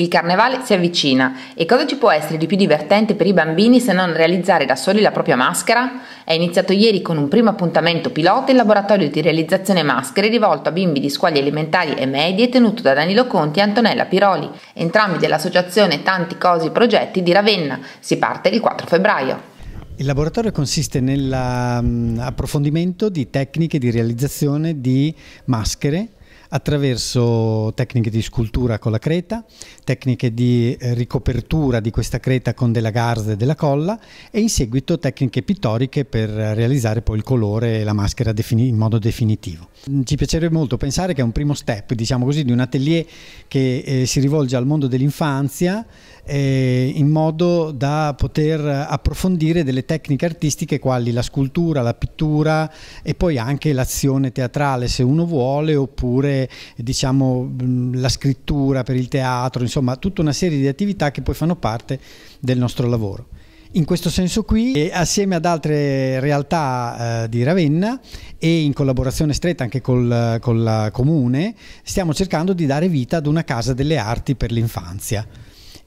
Il carnevale si avvicina e cosa ci può essere di più divertente per i bambini se non realizzare da soli la propria maschera? È iniziato ieri con un primo appuntamento pilota il laboratorio di realizzazione maschere rivolto a bimbi di scuole elementari e medie tenuto da Danilo Conti e Antonella Piroli, entrambi dell'associazione Tanti Cosi Progetti di Ravenna. Si parte il 4 febbraio. Il laboratorio consiste nell'approfondimento di tecniche di realizzazione di maschere attraverso tecniche di scultura con la creta, tecniche di eh, ricopertura di questa creta con della garza e della colla e in seguito tecniche pittoriche per realizzare poi il colore e la maschera in modo definitivo. Mm, ci piacerebbe molto pensare che è un primo step, diciamo così, di un atelier che eh, si rivolge al mondo dell'infanzia eh, in modo da poter approfondire delle tecniche artistiche quali la scultura, la pittura e poi anche l'azione teatrale se uno vuole oppure diciamo la scrittura per il teatro, insomma tutta una serie di attività che poi fanno parte del nostro lavoro in questo senso qui assieme ad altre realtà eh, di Ravenna e in collaborazione stretta anche col, col comune stiamo cercando di dare vita ad una casa delle arti per l'infanzia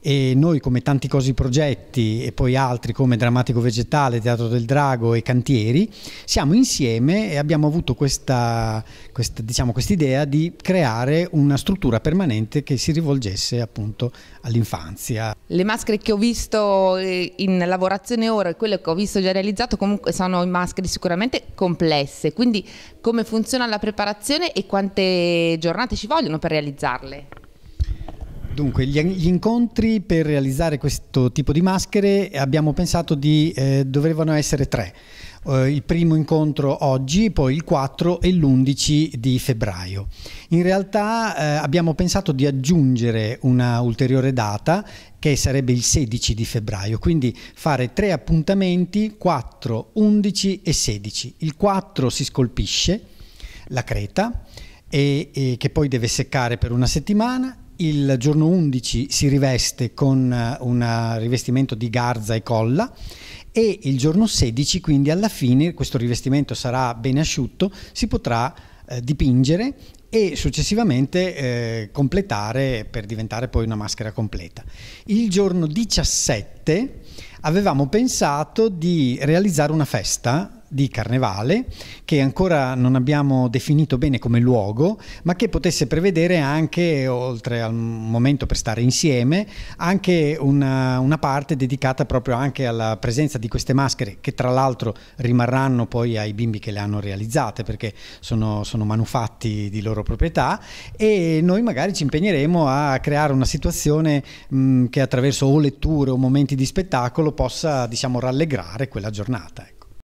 e noi come tanti cosi progetti e poi altri come Drammatico Vegetale, Teatro del Drago e Cantieri siamo insieme e abbiamo avuto questa, questa diciamo, quest'idea di creare una struttura permanente che si rivolgesse appunto all'infanzia. Le maschere che ho visto eh, in lavorazione ora e quelle che ho visto già realizzato comunque sono maschere sicuramente complesse, quindi come funziona la preparazione e quante giornate ci vogliono per realizzarle? Dunque, gli, gli, incontri per realizzare questo tipo di maschere eh, abbiamo pensato di eh, dovevano essere tre. Eh, il primo incontro oggi, poi il 4 e l'11 di febbraio. In realtà eh, abbiamo pensato di aggiungere una ulteriore data che sarebbe il 16 di febbraio, quindi fare tre appuntamenti 4, 11 e 16. Il 4 si scolpisce la creta e, e che poi deve seccare per una settimana il giorno 11 si riveste con eh, un rivestimento di garza e colla e il giorno 16 quindi alla fine questo rivestimento sarà ben asciutto, si potrà eh, dipingere e successivamente eh, completare per diventare poi una maschera completa. Il giorno 17 avevamo pensato di realizzare una festa di Carnevale, che ancora non abbiamo definito bene come luogo, ma che potesse prevedere anche, oltre al momento per stare insieme, anche una, una parte dedicata proprio anche alla presenza di queste maschere, che tra l'altro rimarranno poi ai bimbi che le hanno realizzate, perché sono, sono manufatti di loro proprietà, e noi magari ci impegneremo a creare una situazione mh, che attraverso o letture o momenti di spettacolo possa, diciamo, rallegrare quella giornata. Ecco.